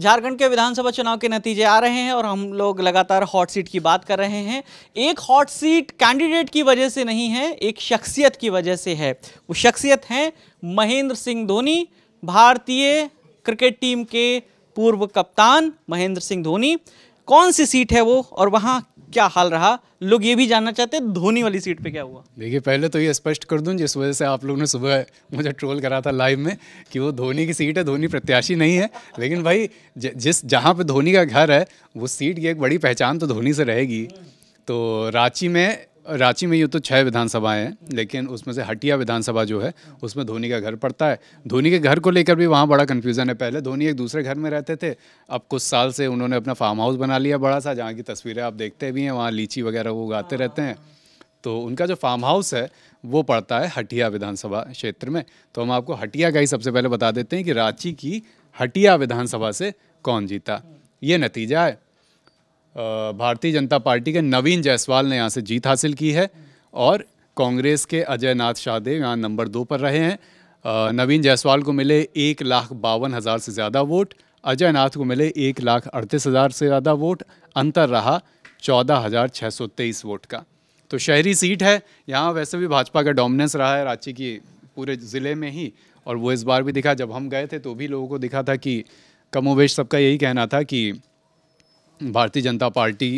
झारखंड के विधानसभा चुनाव के नतीजे आ रहे हैं और हम लोग लगातार हॉट सीट की बात कर रहे हैं एक हॉट सीट कैंडिडेट की वजह से नहीं है एक शख्सियत की वजह से है वो शख्सियत हैं महेंद्र सिंह धोनी भारतीय क्रिकेट टीम के पूर्व कप्तान महेंद्र सिंह धोनी कौन सी सीट है वो और वहाँ क्या हाल रहा लोग ये भी जानना चाहते हैं धोनी वाली सीट पे क्या हुआ देखिए पहले तो ये स्पष्ट कर दूं जिस वजह से आप लोगों ने सुबह मुझे ट्रोल करा था लाइव में कि वो धोनी की सीट है धोनी प्रत्याशी नहीं है लेकिन भाई ज, जिस जहाँ पे धोनी का घर है वो सीट की एक बड़ी पहचान तो धोनी से रहेगी तो रांची में रांची में यूँ तो छः विधानसभाएं हैं लेकिन उसमें से हटिया विधानसभा जो है उसमें धोनी का घर पड़ता है धोनी के घर को लेकर भी वहाँ बड़ा कन्फ्यूज़न है पहले धोनी एक दूसरे घर में रहते थे अब कुछ साल से उन्होंने अपना फार्म हाउस बना लिया बड़ा सा जहाँ की तस्वीरें आप देखते भी हैं वहाँ लीची वगैरह वो उगाते हाँ। रहते हैं तो उनका जो फार्म हाउस है वो पड़ता है हटिया विधानसभा क्षेत्र में तो हम आपको हटिया का ही सबसे पहले बता देते हैं कि रांची की हटिया विधानसभा से कौन जीता ये नतीजा है भारतीय जनता पार्टी के नवीन जायसवाल ने यहाँ से जीत हासिल की है और कांग्रेस के अजय नाथ शाहदेव यहाँ नंबर दो पर रहे हैं नवीन जायसवाल को मिले एक लाख बावन हज़ार से ज़्यादा वोट अजय नाथ को मिले एक लाख अड़तीस हज़ार से ज़्यादा वोट अंतर रहा चौदह हज़ार छः सौ तेईस वोट का तो शहरी सीट है यहाँ वैसे भी भाजपा का डोमिनेंस रहा है रांची की पूरे ज़िले में ही और वो इस बार भी दिखा जब हम गए थे तो भी लोगों को दिखा था कि कमोवेश सबका यही कहना था कि भारतीय जनता पार्टी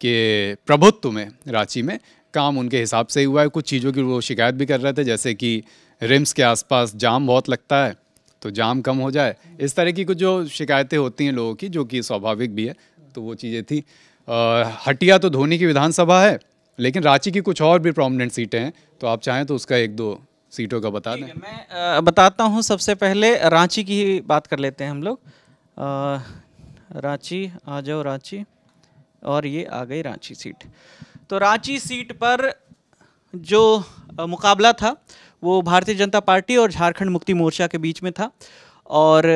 के प्रभुत्व में रांची में काम उनके हिसाब से ही हुआ है कुछ चीज़ों की वो शिकायत भी कर रहे थे जैसे कि रिम्स के आसपास जाम बहुत लगता है तो जाम कम हो जाए इस तरह की कुछ जो शिकायतें होती हैं लोगों की जो कि स्वाभाविक भी है तो वो चीज़ें थी आ, हटिया तो धोनी की विधानसभा है लेकिन रांची की कुछ और भी प्रोमिनेंट सीटें हैं तो आप चाहें तो उसका एक दो सीटों का बता दें मैं बताता हूँ सबसे पहले रांची की बात कर लेते हैं हम लोग रांची आ जाओ रांची और ये आ गई रांची सीट तो रांची सीट पर जो मुकाबला था वो भारतीय जनता पार्टी और झारखंड मुक्ति मोर्चा के बीच में था और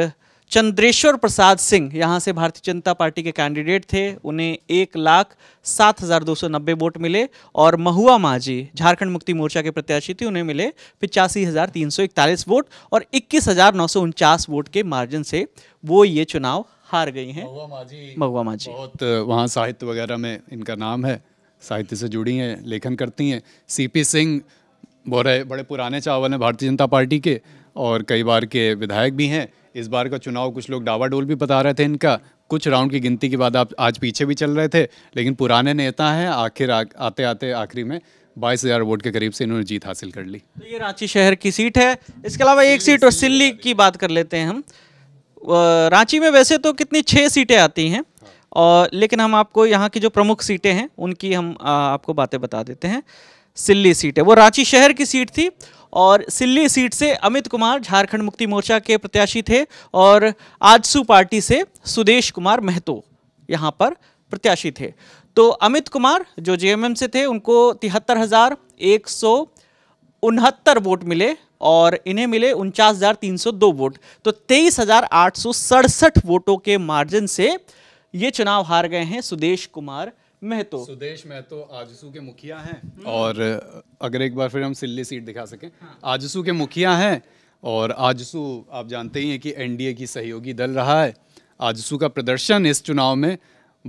चंद्रेश्वर प्रसाद सिंह यहाँ से भारतीय जनता पार्टी के कैंडिडेट थे उन्हें एक लाख सात हज़ार दो सौ नब्बे वोट मिले और महुआ माझी झारखंड मुक्ति मोर्चा के प्रत्याशी थे उन्हें मिले पिचासी हज़ार तीन सौ इकतालीस वोट और इक्कीस हज़ार नौ सौ उनचास वोट के मार्जिन से वो ये चुनाव हार गई हैं महुआ माँ जी बहुत वहाँ साहित्य वगैरह में इनका नाम है साहित्य से जुड़ी हैं लेखन करती हैं सीपी सिंह बोरे बड़े पुराने चावल हैं भारतीय जनता पार्टी के और कई बार के विधायक भी हैं इस बार का चुनाव कुछ लोग डावाडोल भी बता रहे थे इनका कुछ राउंड की गिनती के बाद आप आज पीछे भी चल रहे थे लेकिन पुराने नेता हैं आखिर आते आते आखिरी में बाईस हज़ार वोट के करीब से इन्होंने जीत हासिल कर ली तो ये रांची शहर की सीट है इसके अलावा एक सीट और सिल्ली की बात कर लेते हैं हम रांची में वैसे तो कितनी छः सीटें आती हैं हाँ। और लेकिन हम आपको यहाँ की जो प्रमुख सीटें हैं उनकी हम आपको बातें बता देते हैं सिल्ली सीट है वो रांची शहर की सीट थी और सिल्ली सीट से अमित कुमार झारखंड मुक्ति मोर्चा के प्रत्याशी थे और आजसू पार्टी से सुदेश कुमार महतो यहाँ पर प्रत्याशी थे तो अमित कुमार जो जेएमएम से थे उनको तिहत्तर हज़ार एक सौ उनहत्तर वोट मिले और इन्हें मिले उनचास वोट तो तेईस वोटों के मार्जिन से ये चुनाव हार गए हैं सुदेश कुमार महतो सुदेश महतो आजसू के मुखिया हैं हम्म। और अगर एक बार फिर हम सिल्ली सीट दिखा सकें हाँ। आजसू के मुखिया हैं और आजसू आप जानते ही हैं कि एनडीए की सहयोगी दल रहा है आजसू का प्रदर्शन इस चुनाव में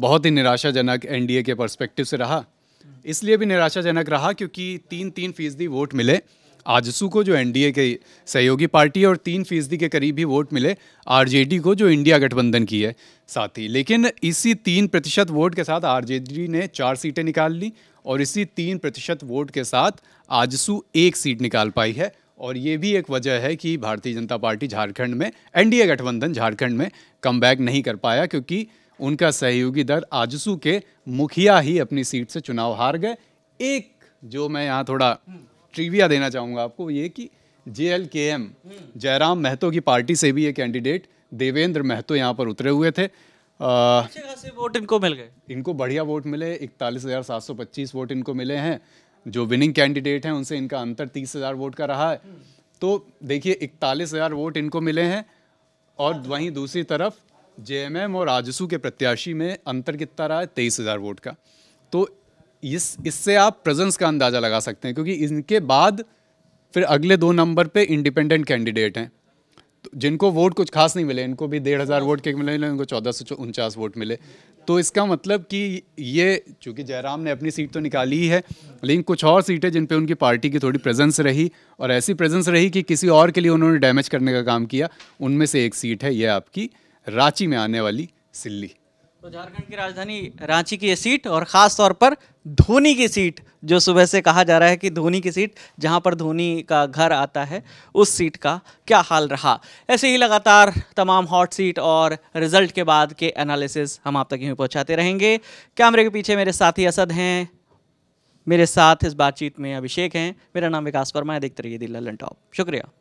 बहुत ही निराशाजनक एनडीए के पर्सपेक्टिव से रहा हम्म। इसलिए भी निराशाजनक रहा क्योंकि तीन तीन फीसदी वोट मिले आजसू को जो एनडीए के सहयोगी पार्टी है और तीन फीसदी के करीब ही वोट मिले आरजेडी को जो इंडिया गठबंधन की है साथ ही लेकिन इसी तीन प्रतिशत वोट के साथ आरजेडी ने चार सीटें निकाल ली और इसी तीन प्रतिशत वोट के साथ आजसू एक सीट निकाल पाई है और ये भी एक वजह है कि भारतीय जनता पार्टी झारखंड में एनडीए गठबंधन झारखंड में कम नहीं कर पाया क्योंकि उनका सहयोगी दल आजसू के मुखिया ही अपनी सीट से चुनाव हार गए एक जो मैं यहाँ थोड़ा ट्रीविया देना चाहूँगा आपको ये कि J L K M Jayram Mahato की पार्टी से भी ये कैंडिडेट देवेंद्र महतो यहाँ पर उतरे हुए थे आ, वोट इनको मिल गए इनको बढ़िया वोट मिले इकतालीस हज़ार सात सौ पच्चीस वोट इनको मिले हैं जो विनिंग कैंडिडेट हैं उनसे इनका अंतर तीस हज़ार वोट का रहा है तो देखिए इकतालीस हज़ार वोट इनको मिले हैं और वहीं दूसरी तरफ जे और आजसू के प्रत्याशी में अंतर कितना रहा है तेईस हज़ार वोट का तो इस इससे आप प्रेजेंस का अंदाज़ा लगा सकते हैं क्योंकि इनके बाद फिर अगले दो नंबर पे इंडिपेंडेंट कैंडिडेट हैं तो जिनको वोट कुछ खास नहीं मिले इनको भी डेढ़ हज़ार वोट के मिले इनको चौदह सौ उनचास वोट मिले तो इसका मतलब कि ये चूँकि जयराम ने अपनी सीट तो निकाली ही है लेकिन कुछ और सीटें जिन पे उनकी पार्टी की थोड़ी प्रेजेंस रही और ऐसी प्रेजेंस रही कि किसी और के लिए उन्होंने डैमेज करने का काम किया उनमें से एक सीट है यह आपकी रांची में आने वाली सिल्ली तो झारखंड की राजधानी रांची की ये सीट और ख़ास तौर पर धोनी की सीट जो सुबह से कहा जा रहा है कि धोनी की सीट जहां पर धोनी का घर आता है उस सीट का क्या हाल रहा ऐसे ही लगातार तमाम हॉट सीट और रिजल्ट के बाद के एनालिसिस हम आप तक यहीं पहुँचाते रहेंगे कैमरे के पीछे मेरे साथी असद हैं मेरे साथ इस बातचीत में अभिषेक हैं मेरा नाम विकास वर्मा है देखते रहिए दिल्ली टॉप शुक्रिया